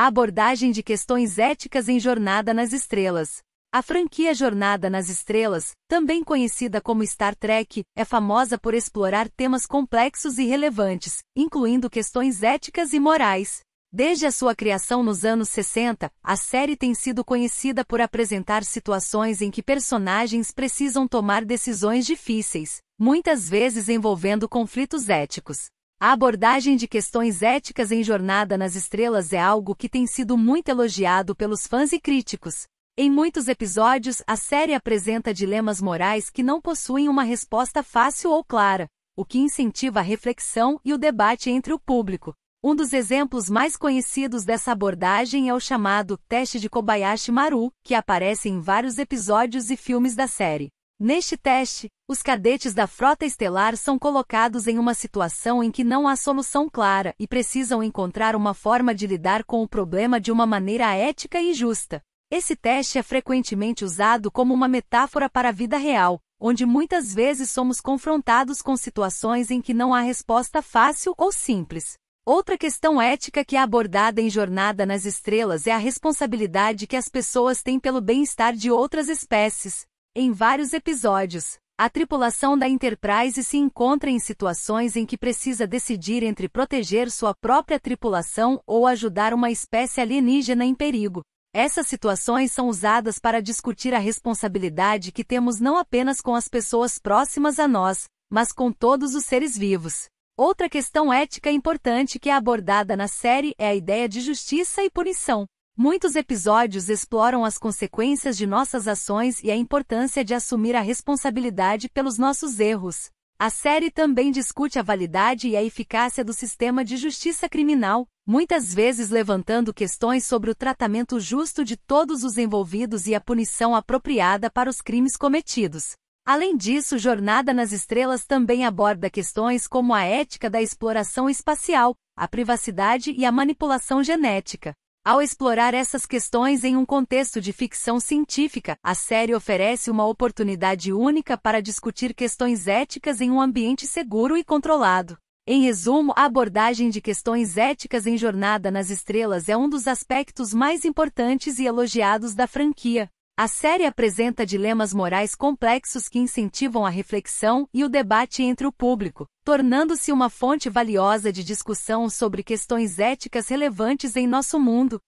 a abordagem de questões éticas em Jornada nas Estrelas. A franquia Jornada nas Estrelas, também conhecida como Star Trek, é famosa por explorar temas complexos e relevantes, incluindo questões éticas e morais. Desde a sua criação nos anos 60, a série tem sido conhecida por apresentar situações em que personagens precisam tomar decisões difíceis, muitas vezes envolvendo conflitos éticos. A abordagem de questões éticas em Jornada nas Estrelas é algo que tem sido muito elogiado pelos fãs e críticos. Em muitos episódios, a série apresenta dilemas morais que não possuem uma resposta fácil ou clara, o que incentiva a reflexão e o debate entre o público. Um dos exemplos mais conhecidos dessa abordagem é o chamado teste de Kobayashi Maru, que aparece em vários episódios e filmes da série. Neste teste, os cadetes da Frota Estelar são colocados em uma situação em que não há solução clara e precisam encontrar uma forma de lidar com o problema de uma maneira ética e justa. Esse teste é frequentemente usado como uma metáfora para a vida real, onde muitas vezes somos confrontados com situações em que não há resposta fácil ou simples. Outra questão ética que é abordada em Jornada nas Estrelas é a responsabilidade que as pessoas têm pelo bem-estar de outras espécies, em vários episódios, a tripulação da Enterprise se encontra em situações em que precisa decidir entre proteger sua própria tripulação ou ajudar uma espécie alienígena em perigo. Essas situações são usadas para discutir a responsabilidade que temos não apenas com as pessoas próximas a nós, mas com todos os seres vivos. Outra questão ética importante que é abordada na série é a ideia de justiça e punição. Muitos episódios exploram as consequências de nossas ações e a importância de assumir a responsabilidade pelos nossos erros. A série também discute a validade e a eficácia do sistema de justiça criminal, muitas vezes levantando questões sobre o tratamento justo de todos os envolvidos e a punição apropriada para os crimes cometidos. Além disso, Jornada nas Estrelas também aborda questões como a ética da exploração espacial, a privacidade e a manipulação genética. Ao explorar essas questões em um contexto de ficção científica, a série oferece uma oportunidade única para discutir questões éticas em um ambiente seguro e controlado. Em resumo, a abordagem de questões éticas em Jornada nas Estrelas é um dos aspectos mais importantes e elogiados da franquia. A série apresenta dilemas morais complexos que incentivam a reflexão e o debate entre o público, tornando-se uma fonte valiosa de discussão sobre questões éticas relevantes em nosso mundo,